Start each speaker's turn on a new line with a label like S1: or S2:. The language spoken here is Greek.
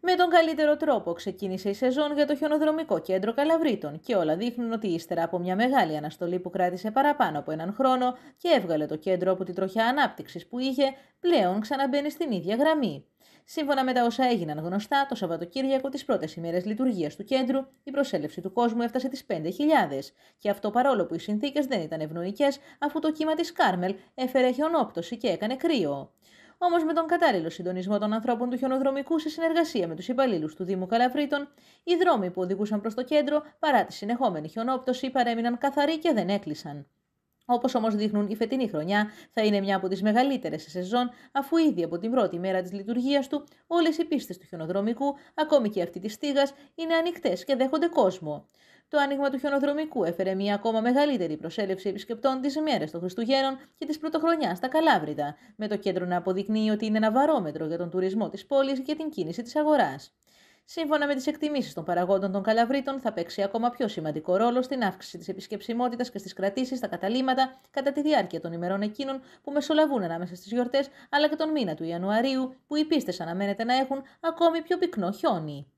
S1: Με τον καλύτερο τρόπο ξεκίνησε η σεζόν για το χιονοδρομικό κέντρο Καλαβρίτων και όλα δείχνουν ότι ύστερα από μια μεγάλη αναστολή που κράτησε παραπάνω από έναν χρόνο και έβγαλε το κέντρο από την τροχιά ανάπτυξης που είχε, πλέον ξαναμπαίνει στην ίδια γραμμή. Σύμφωνα με τα όσα έγιναν γνωστά, το Σαββατοκύριακο τις πρώτες ημέρες λειτουργίας του κέντρου, η προσέλευση του κόσμου έφτασε τις 5.000. Και αυτό παρόλο που οι συνθήκες δεν ήταν ευνοϊκές, αφού το κύμα της Κάρμελ έφερε χιονόπτωση και έκανε κρύο. Όμως, με τον κατάλληλο συντονισμό των ανθρώπων του χιονοδρομικού σε συνεργασία με τους υπαλλήλους του Δήμου Καλαφρίτων, οι δρόμοι που οδηγούσαν προς το κέντρο, παρά τη συνεχόμενη χιονόπτωση, παρέμειναν καθαροί και δεν έκλεισαν. Όπως όμως δείχνουν, η φετινή χρονιά θα είναι μια από τις μεγαλύτερες σε σεζόν, αφού ήδη από την πρώτη μέρα της λειτουργίας του όλες οι πίστες του χιονοδρομικού, ακόμη και αυτή της στίγας, είναι ανοιχτές και δέχονται κόσμο. Το άνοιγμα του χιονοδρομικού έφερε μια ακόμα μεγαλύτερη προσέλευση επισκεπτών τις ημέρες των Χριστουγέννων και της Πρωτοχρονιάς στα Καλάβρητα, με το κέντρο να αποδεικνύει ότι είναι ένα βαρόμετρο για τον τουρισμό της πόλης και την κίνηση της αγοράς σύμφωνα με τις εκτιμήσεις των παραγόντων των Καλαβρίτων, θα παίξει ακόμα πιο σημαντικό ρόλο στην αύξηση της επισκεψιμότητας και στις κρατήσεις στα καταλήμματα κατά τη διάρκεια των ημερών εκείνων που μεσολαβούν ανάμεσα στις γιορτές, αλλά και τον μήνα του Ιανουαρίου, που οι πίστες αναμένεται να έχουν ακόμη πιο πυκνό χιόνι.